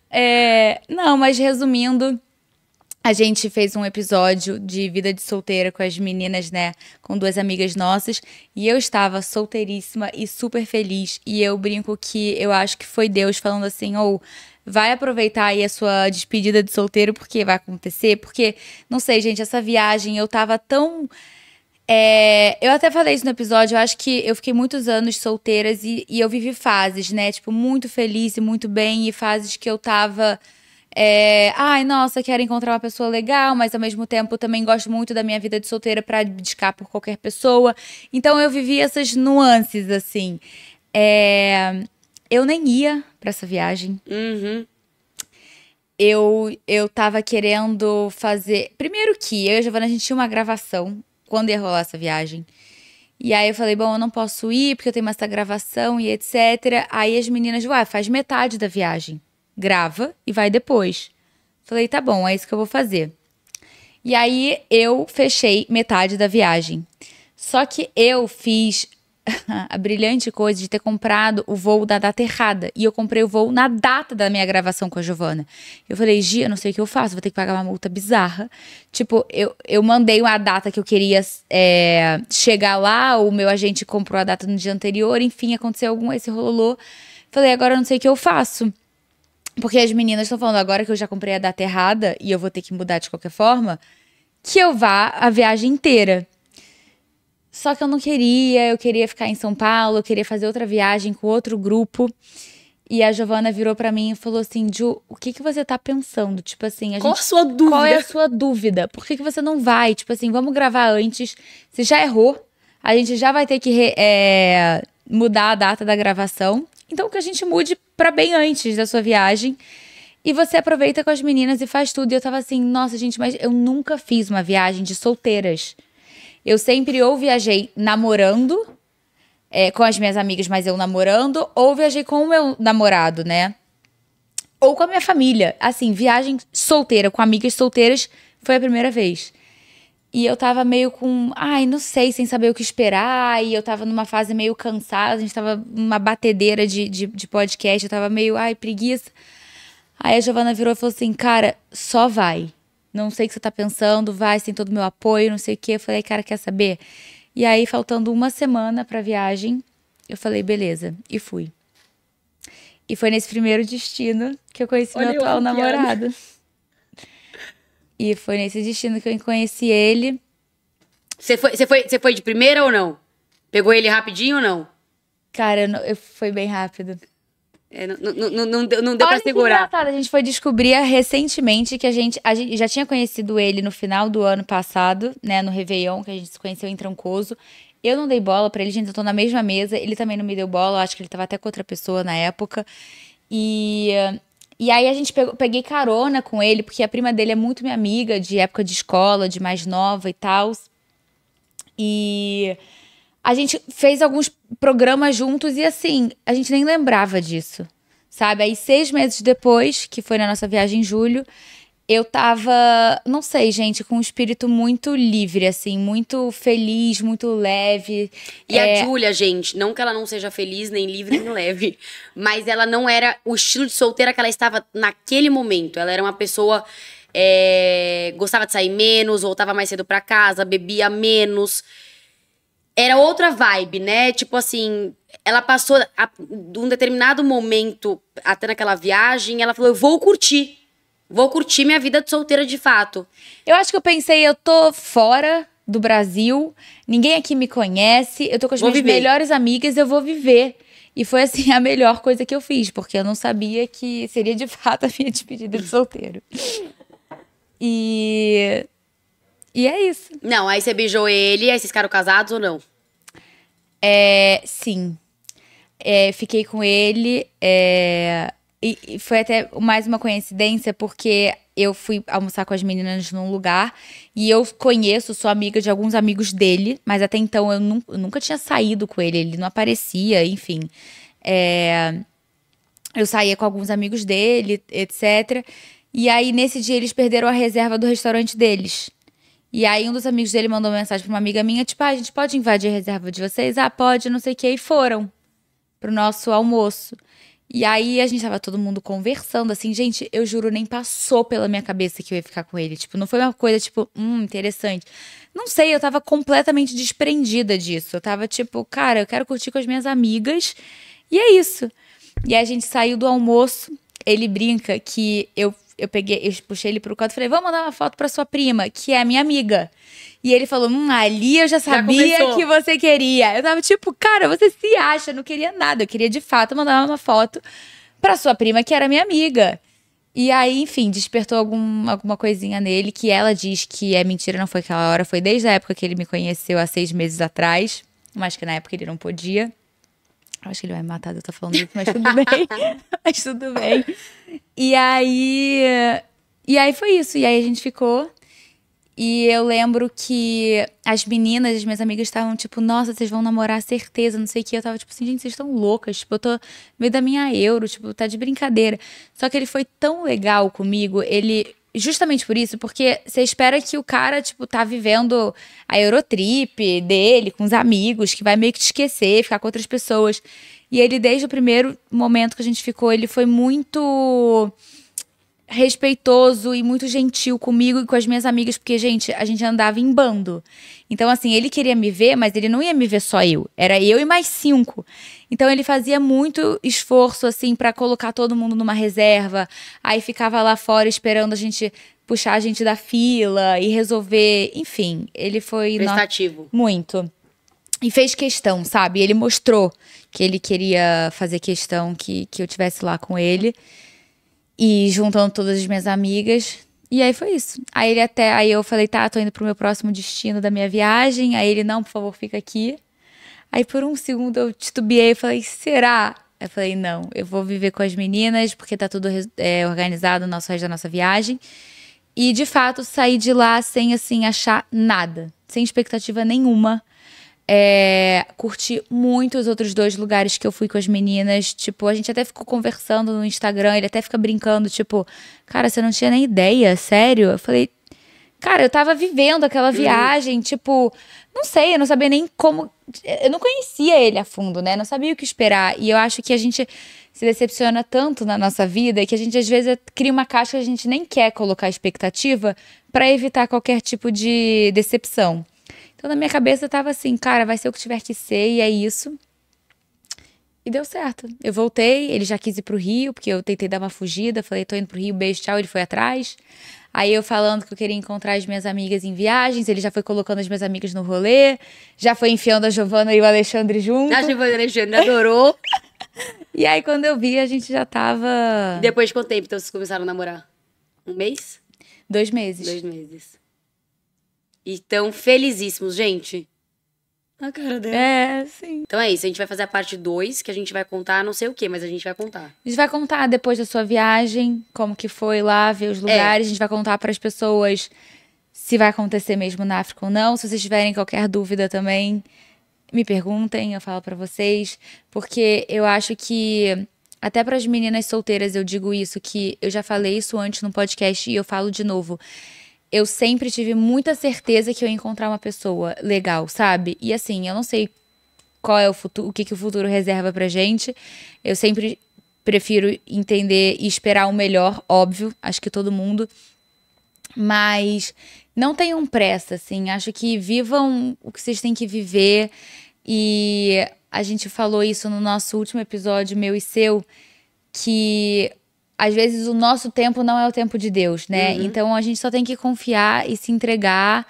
É, não, mas resumindo. A gente fez um episódio de vida de solteira com as meninas, né? Com duas amigas nossas. E eu estava solteiríssima e super feliz. E eu brinco que eu acho que foi Deus falando assim: ou oh, vai aproveitar aí a sua despedida de solteiro, porque vai acontecer, porque, não sei, gente, essa viagem eu tava tão. É, eu até falei isso no episódio, eu acho que eu fiquei muitos anos solteiras e, e eu vivi fases, né? Tipo, muito feliz e muito bem, e fases que eu tava. É, ai, nossa, quero encontrar uma pessoa legal, mas ao mesmo tempo também gosto muito da minha vida de solteira para abdicar por qualquer pessoa. Então eu vivi essas nuances, assim. É, eu nem ia para essa viagem. Uhum. Eu, eu tava querendo fazer. Primeiro que eu e a Giovana, a gente tinha uma gravação quando ia rolar essa viagem. E aí eu falei, bom, eu não posso ir porque eu tenho essa gravação e etc. Aí as meninas, ué, faz metade da viagem. Grava e vai depois. Falei, tá bom, é isso que eu vou fazer. E aí eu fechei metade da viagem. Só que eu fiz a brilhante coisa de ter comprado o voo da data errada. E eu comprei o voo na data da minha gravação com a Giovana. Eu falei, Gia, não sei o que eu faço, vou ter que pagar uma multa bizarra. Tipo, eu, eu mandei uma data que eu queria é, chegar lá, o meu agente comprou a data no dia anterior, enfim, aconteceu algum esse rololô. Falei, agora eu não sei o que eu faço. Porque as meninas estão falando, agora que eu já comprei a data errada e eu vou ter que mudar de qualquer forma, que eu vá a viagem inteira. Só que eu não queria, eu queria ficar em São Paulo, eu queria fazer outra viagem com outro grupo. E a Giovana virou para mim e falou assim: Ju, o que que você tá pensando? Tipo assim, a qual gente, a sua dúvida? Qual é a sua dúvida? Por que, que você não vai? Tipo assim, vamos gravar antes. Você já errou, a gente já vai ter que re, é, mudar a data da gravação. Então que a gente mude para bem antes da sua viagem. E você aproveita com as meninas e faz tudo. E eu tava assim, nossa, gente, mas eu nunca fiz uma viagem de solteiras. Eu sempre ou viajei namorando, é, com as minhas amigas, mas eu namorando, ou viajei com o meu namorado, né? Ou com a minha família. Assim, viagem solteira, com amigas solteiras, foi a primeira vez. E eu tava meio com, ai, não sei, sem saber o que esperar. E eu tava numa fase meio cansada, a gente tava numa batedeira de, de, de podcast, eu tava meio, ai, preguiça. Aí a Giovana virou e falou assim: cara, só vai não sei o que você tá pensando, vai, você tem todo o meu apoio, não sei o quê. Eu falei, cara, quer saber? E aí, faltando uma semana pra viagem, eu falei, beleza, e fui. E foi nesse primeiro destino que eu conheci Olha meu atual namorado. E foi nesse destino que eu conheci ele. Você foi, você foi, você foi de primeira ou não? Pegou ele rapidinho ou não? Cara, eu, eu, foi bem rápido. É, não, não, não, deu, não deu Olha pra segurar. Que a gente foi descobrir recentemente que a gente, a gente já tinha conhecido ele no final do ano passado, né? No Réveillon, que a gente se conheceu em Trancoso. Eu não dei bola para ele, a gente tô na mesma mesa, ele também não me deu bola, eu acho que ele tava até com outra pessoa na época. E, e aí a gente pegou, peguei carona com ele, porque a prima dele é muito minha amiga, de época de escola, de mais nova e tal. E a gente fez alguns programas juntos e assim, a gente nem lembrava disso, sabe? Aí seis meses depois, que foi na nossa viagem em julho, eu tava, não sei, gente, com um espírito muito livre, assim, muito feliz, muito leve. E é... a Júlia, gente, não que ela não seja feliz, nem livre, nem leve, mas ela não era o estilo de solteira que ela estava naquele momento. Ela era uma pessoa. É, gostava de sair menos, voltava mais cedo para casa, bebia menos era outra vibe, né? Tipo assim, ela passou a, de um determinado momento até naquela viagem, ela falou: "Eu vou curtir. Vou curtir minha vida de solteira de fato". Eu acho que eu pensei, eu tô fora do Brasil, ninguém aqui me conhece, eu tô com as vou minhas viver. melhores amigas, eu vou viver. E foi assim a melhor coisa que eu fiz, porque eu não sabia que seria de fato a minha despedida de solteiro. E e é isso. Não, aí você beijou ele, aí vocês ficaram casados ou não? É, sim. É, fiquei com ele. É, e, e, foi até mais uma coincidência, porque eu fui almoçar com as meninas num lugar e eu conheço, sou amiga de alguns amigos dele, mas até então eu, nu eu nunca tinha saído com ele, ele não aparecia, enfim. É, eu saía com alguns amigos dele, etc. E aí, nesse dia, eles perderam a reserva do restaurante deles. E aí um dos amigos dele mandou mensagem pra uma amiga minha, tipo, ah, a gente pode invadir a reserva de vocês? Ah, pode, não sei o que. E foram pro nosso almoço. E aí a gente tava todo mundo conversando, assim, gente, eu juro, nem passou pela minha cabeça que eu ia ficar com ele. Tipo, não foi uma coisa, tipo, hum, interessante. Não sei, eu tava completamente desprendida disso. Eu tava tipo, cara, eu quero curtir com as minhas amigas. E é isso. E aí a gente saiu do almoço. Ele brinca que eu eu peguei, eu puxei ele pro canto e falei, vamos mandar uma foto pra sua prima, que é a minha amiga. E ele falou, hum, ali eu já sabia já que você queria. Eu tava tipo, cara, você se acha, não queria nada. Eu queria, de fato, mandar uma foto pra sua prima, que era minha amiga. E aí, enfim, despertou algum, alguma coisinha nele que ela diz que é mentira, não foi aquela hora, foi desde a época que ele me conheceu há seis meses atrás, mas que na época ele não podia. Eu acho que ele vai me matar eu tô falando isso, mas tudo bem. mas tudo bem. E aí. E aí foi isso. E aí a gente ficou. E eu lembro que as meninas, as minhas amigas, estavam tipo, nossa, vocês vão namorar, certeza, não sei o que. Eu tava tipo assim, gente, vocês estão loucas. Tipo, eu tô meio da minha euro, tipo, tá de brincadeira. Só que ele foi tão legal comigo. Ele justamente por isso, porque você espera que o cara, tipo, tá vivendo a Eurotrip dele, com os amigos, que vai meio que te esquecer, ficar com outras pessoas. E ele, desde o primeiro momento que a gente ficou, ele foi muito respeitoso e muito gentil comigo e com as minhas amigas, porque, gente, a gente andava em bando. Então, assim, ele queria me ver, mas ele não ia me ver só eu. Era eu e mais cinco. Então, ele fazia muito esforço, assim, para colocar todo mundo numa reserva. Aí ficava lá fora esperando a gente puxar a gente da fila e resolver. Enfim, ele foi. Prestativo. No... Muito. E fez questão, sabe? Ele mostrou que ele queria fazer questão que, que eu tivesse lá com ele. E juntando todas as minhas amigas. E aí foi isso. Aí ele até. Aí eu falei, tá, tô indo pro meu próximo destino da minha viagem. Aí ele, não, por favor, fica aqui. Aí por um segundo eu titubeei e falei, será? Eu falei, não, eu vou viver com as meninas, porque tá tudo é, organizado no nosso resto da nossa viagem. E de fato saí de lá sem assim achar nada, sem expectativa nenhuma. É, curti muito os outros dois lugares que eu fui com as meninas. Tipo, a gente até ficou conversando no Instagram, ele até fica brincando, tipo, cara, você não tinha nem ideia, sério? Eu falei, cara, eu tava vivendo aquela uhum. viagem, tipo, não sei, eu não sabia nem como. Eu não conhecia ele a fundo, né? Não sabia o que esperar. E eu acho que a gente se decepciona tanto na nossa vida que a gente às vezes cria uma caixa que a gente nem quer colocar expectativa para evitar qualquer tipo de decepção. Então, na minha cabeça tava assim, cara, vai ser o que tiver que ser e é isso. E deu certo. Eu voltei, ele já quis ir pro Rio, porque eu tentei dar uma fugida, falei, tô indo pro Rio, beijo, tchau, ele foi atrás. Aí eu falando que eu queria encontrar as minhas amigas em viagens, ele já foi colocando as minhas amigas no rolê, já foi enfiando a Giovana e o Alexandre junto. A Giovana Alexandre adorou. e aí quando eu vi, a gente já tava. Depois de quanto tempo então vocês começaram a namorar? Um mês? Dois meses. Dois meses. E tão felizíssimos, gente. A cara dele É, sim. Então é isso, a gente vai fazer a parte 2, que a gente vai contar não sei o que, mas a gente vai contar. A gente vai contar depois da sua viagem, como que foi lá, ver os é. lugares, é. a gente vai contar para as pessoas se vai acontecer mesmo na África ou não. Se vocês tiverem qualquer dúvida também, me perguntem, eu falo para vocês, porque eu acho que até para as meninas solteiras eu digo isso que eu já falei isso antes no podcast e eu falo de novo eu sempre tive muita certeza que eu ia encontrar uma pessoa legal, sabe? E assim, eu não sei qual é o futuro, o que, que o futuro reserva pra gente. Eu sempre prefiro entender e esperar o melhor, óbvio, acho que todo mundo. Mas não tenham pressa, assim. Acho que vivam o que vocês têm que viver. E a gente falou isso no nosso último episódio, meu e seu, que às vezes o nosso tempo não é o tempo de Deus, né? Uhum. Então a gente só tem que confiar e se entregar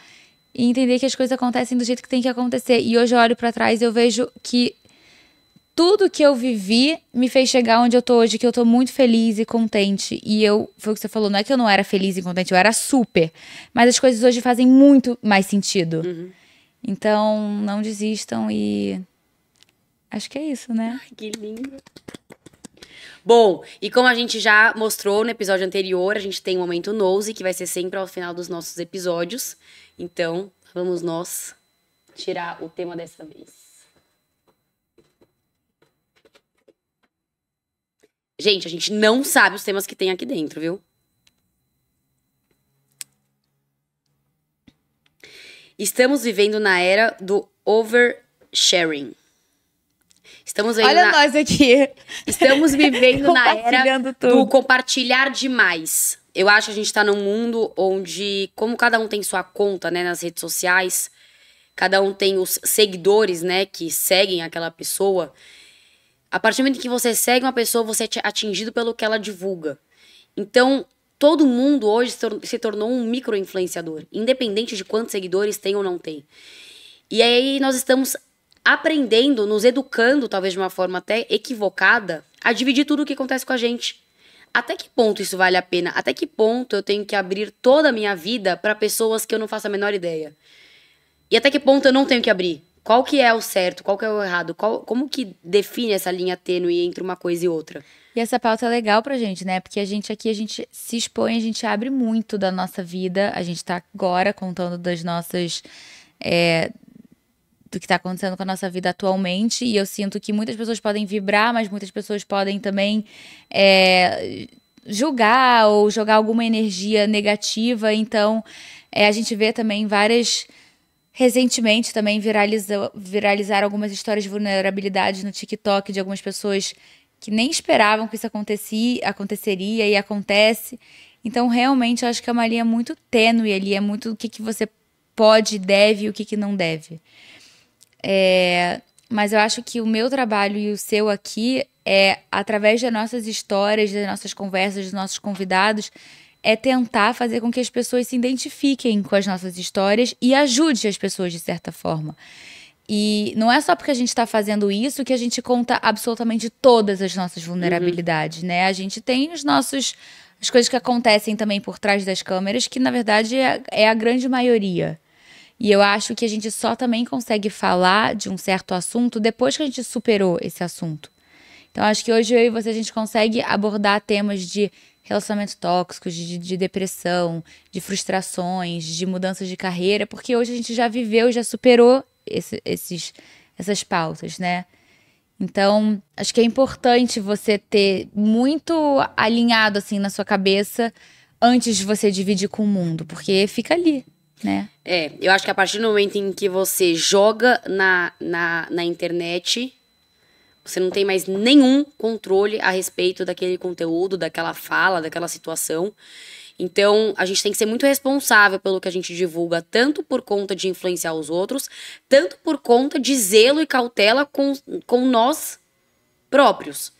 e entender que as coisas acontecem do jeito que tem que acontecer. E hoje eu olho para trás e eu vejo que tudo que eu vivi me fez chegar onde eu tô hoje, que eu tô muito feliz e contente. E eu, foi o que você falou, não é que eu não era feliz e contente, eu era super. Mas as coisas hoje fazem muito mais sentido. Uhum. Então, não desistam e. Acho que é isso, né? Ai, que lindo. Bom, e como a gente já mostrou no episódio anterior, a gente tem o um momento Nose, que vai ser sempre ao final dos nossos episódios. Então, vamos nós tirar o tema dessa vez. Gente, a gente não sabe os temas que tem aqui dentro, viu? Estamos vivendo na era do oversharing. Estamos vendo Olha na... nós aqui. Estamos vivendo na era tudo. do compartilhar demais. Eu acho que a gente está num mundo onde, como cada um tem sua conta, né, nas redes sociais, cada um tem os seguidores, né, que seguem aquela pessoa. A partir do momento que você segue uma pessoa, você é atingido pelo que ela divulga. Então, todo mundo hoje se tornou um micro-influenciador, independente de quantos seguidores tem ou não tem. E aí nós estamos aprendendo, nos educando, talvez de uma forma até equivocada, a dividir tudo o que acontece com a gente. Até que ponto isso vale a pena? Até que ponto eu tenho que abrir toda a minha vida para pessoas que eu não faço a menor ideia? E até que ponto eu não tenho que abrir? Qual que é o certo? Qual que é o errado? Qual, como que define essa linha tênue entre uma coisa e outra? E essa pauta é legal pra gente, né? Porque a gente aqui, a gente se expõe, a gente abre muito da nossa vida. A gente tá agora contando das nossas... É, do que está acontecendo com a nossa vida atualmente. E eu sinto que muitas pessoas podem vibrar, mas muitas pessoas podem também é, julgar ou jogar alguma energia negativa. Então, é, a gente vê também várias. Recentemente também viraliza, viralizaram algumas histórias de vulnerabilidade no TikTok de algumas pessoas que nem esperavam que isso acontecia, aconteceria e acontece. Então, realmente, eu acho que é uma linha muito tênue ali, é muito o que, que você pode, deve e o que, que não deve. É, mas eu acho que o meu trabalho e o seu aqui é, através das nossas histórias, das nossas conversas, dos nossos convidados, é tentar fazer com que as pessoas se identifiquem com as nossas histórias e ajude as pessoas de certa forma. E não é só porque a gente está fazendo isso que a gente conta absolutamente todas as nossas vulnerabilidades, uhum. né? A gente tem os nossos as coisas que acontecem também por trás das câmeras, que na verdade é, é a grande maioria. E eu acho que a gente só também consegue falar de um certo assunto depois que a gente superou esse assunto. Então, acho que hoje eu e você a gente consegue abordar temas de relacionamentos tóxicos, de, de depressão, de frustrações, de mudanças de carreira, porque hoje a gente já viveu, já superou esse, esses, essas pautas, né? Então, acho que é importante você ter muito alinhado assim na sua cabeça antes de você dividir com o mundo, porque fica ali né? É, eu acho que a partir do momento em que você joga na, na, na internet, você não tem mais nenhum controle a respeito daquele conteúdo, daquela fala, daquela situação. Então, a gente tem que ser muito responsável pelo que a gente divulga, tanto por conta de influenciar os outros, tanto por conta de zelo e cautela com, com nós próprios.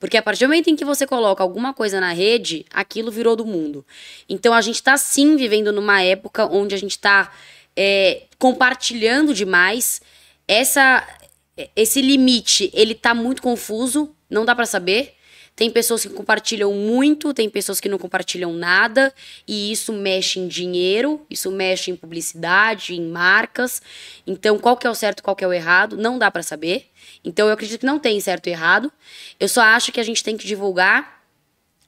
Porque a partir do momento em que você coloca alguma coisa na rede, aquilo virou do mundo. Então a gente está sim vivendo numa época onde a gente está é, compartilhando demais. Essa, esse limite, ele tá muito confuso, não dá para saber. Tem pessoas que compartilham muito, tem pessoas que não compartilham nada, e isso mexe em dinheiro, isso mexe em publicidade, em marcas. Então, qual que é o certo, qual que é o errado, não dá para saber. Então, eu acredito que não tem certo e errado. Eu só acho que a gente tem que divulgar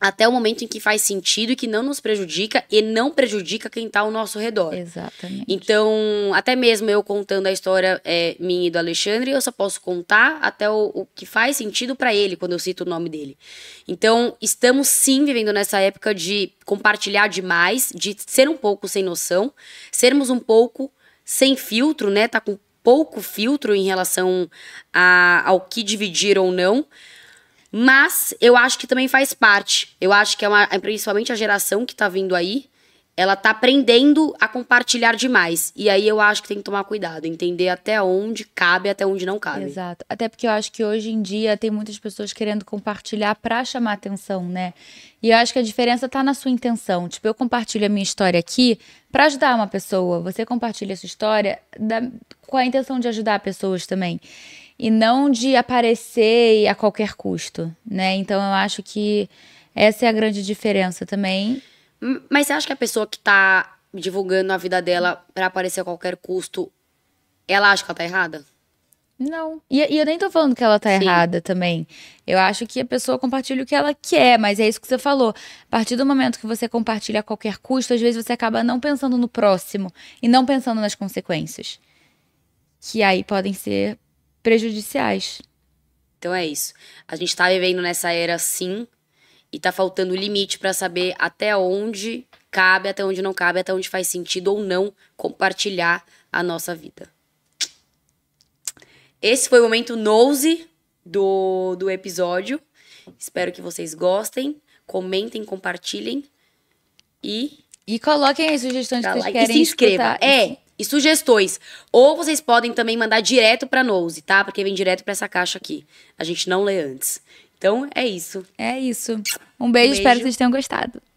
até o momento em que faz sentido e que não nos prejudica e não prejudica quem está ao nosso redor. Exatamente. Então, até mesmo eu contando a história é, minha e do Alexandre, eu só posso contar até o, o que faz sentido para ele quando eu cito o nome dele. Então, estamos sim vivendo nessa época de compartilhar demais, de ser um pouco sem noção, sermos um pouco sem filtro, né? Tá com pouco filtro em relação a, ao que dividir ou não. Mas eu acho que também faz parte. Eu acho que é uma, é principalmente a geração que tá vindo aí, ela tá aprendendo a compartilhar demais. E aí eu acho que tem que tomar cuidado, entender até onde cabe, até onde não cabe. Exato. Até porque eu acho que hoje em dia tem muitas pessoas querendo compartilhar para chamar atenção, né? E eu acho que a diferença tá na sua intenção. Tipo, eu compartilho a minha história aqui para ajudar uma pessoa. Você compartilha a sua história da... com a intenção de ajudar pessoas também e não de aparecer a qualquer custo, né? Então eu acho que essa é a grande diferença também. Mas você acha que a pessoa que tá divulgando a vida dela para aparecer a qualquer custo, ela acha que ela tá errada? Não. E, e, eu nem tô falando que ela tá Sim. errada também. Eu acho que a pessoa compartilha o que ela quer, mas é isso que você falou. A partir do momento que você compartilha a qualquer custo, às vezes você acaba não pensando no próximo e não pensando nas consequências. Que aí podem ser prejudiciais. Então é isso. A gente está vivendo nessa era sim e está faltando limite para saber até onde cabe, até onde não cabe, até onde faz sentido ou não compartilhar a nossa vida. Esse foi o momento nose do, do episódio. Espero que vocês gostem. Comentem, compartilhem. E. E coloquem aí sugestões que vocês like querem. É. E se inscrevam. É, e sugestões. Ou vocês podem também mandar direto para Nose, tá? Porque vem direto para essa caixa aqui. A gente não lê antes. Então é isso. É isso. Um beijo, um beijo. espero que vocês tenham gostado.